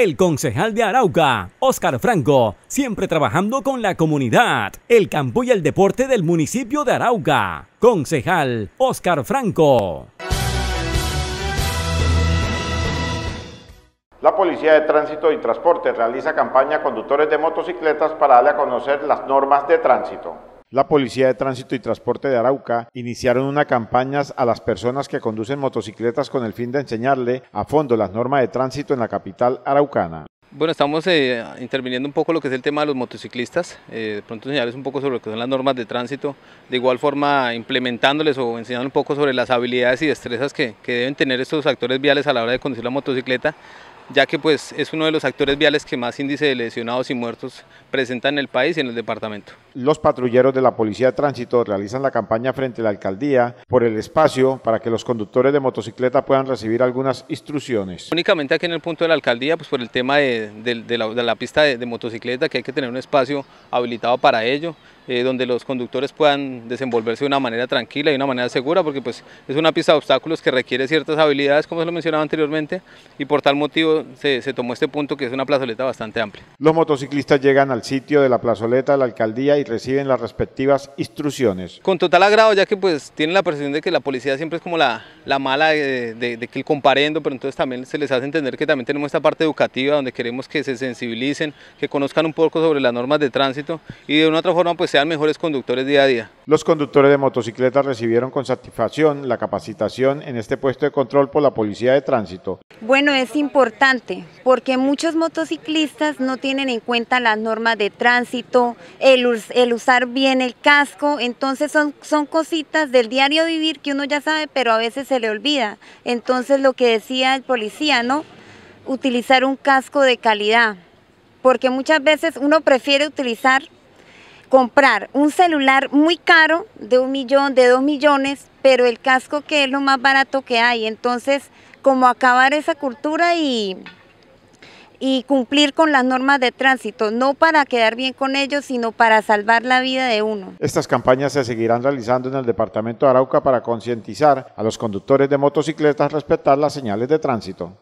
El concejal de Arauca, Óscar Franco, siempre trabajando con la comunidad, el campo y el deporte del municipio de Arauca. Concejal Óscar Franco. La Policía de Tránsito y Transporte realiza campaña a conductores de motocicletas para darle a conocer las normas de tránsito. La Policía de Tránsito y Transporte de Arauca iniciaron una campaña a las personas que conducen motocicletas con el fin de enseñarle a fondo las normas de tránsito en la capital araucana. Bueno, estamos eh, interviniendo un poco lo que es el tema de los motociclistas, eh, de pronto enseñarles un poco sobre lo que son las normas de tránsito, de igual forma implementándoles o enseñando un poco sobre las habilidades y destrezas que, deben tener estos actores viales a la hora de conducir la motocicleta, ya que pues, es uno de los actores viales que más índice de lesionados y muertos presenta en el país y en el departamento los patrulleros de la Policía de Tránsito realizan la campaña frente a la alcaldía por el espacio para que los conductores de motocicleta puedan recibir algunas instrucciones. Únicamente aquí en el punto de la alcaldía, pues por el tema de, la, pista de, motocicleta, que hay que tener un espacio habilitado para ello, eh, donde los conductores puedan desenvolverse de una manera tranquila y de una manera segura, porque pues es una pista de obstáculos que requiere ciertas habilidades, como se lo mencionaba anteriormente, y por tal motivo se tomó este punto que es una plazoleta bastante amplia. Los motociclistas llegan al sitio de la plazoleta de la alcaldía y reciben las respectivas instrucciones. Con total agrado, ya que pues tienen la percepción de que la policía siempre es como la, la mala de, que el comparendo, pero entonces también se les hace entender que también tenemos esta parte educativa donde queremos que se sensibilicen, que conozcan un poco sobre las normas de tránsito y de una otra forma pues sean mejores conductores día a día. Los conductores de motocicletas recibieron con satisfacción la capacitación en este puesto de control por la Policía de Tránsito. Bueno, es importante porque muchos motociclistas no tienen en cuenta las normas de tránsito, el el usar bien el casco, entonces son, son cositas del diario vivir que uno ya sabe, pero a veces se le olvida. Entonces lo que decía el policía, ¿no? Utilizar un casco de calidad, porque muchas veces uno prefiere utilizar, comprar un celular muy caro, de un millón, de dos millones, pero el casco que es lo más barato que hay. Entonces, como acabar esa cultura y y cumplir con las normas de tránsito, no para quedar bien con ellos, sino para salvar la vida de uno. Estas campañas se seguirán realizando en el departamento de Arauca para concientizar a los conductores de motocicletas a respetar las señales de tránsito.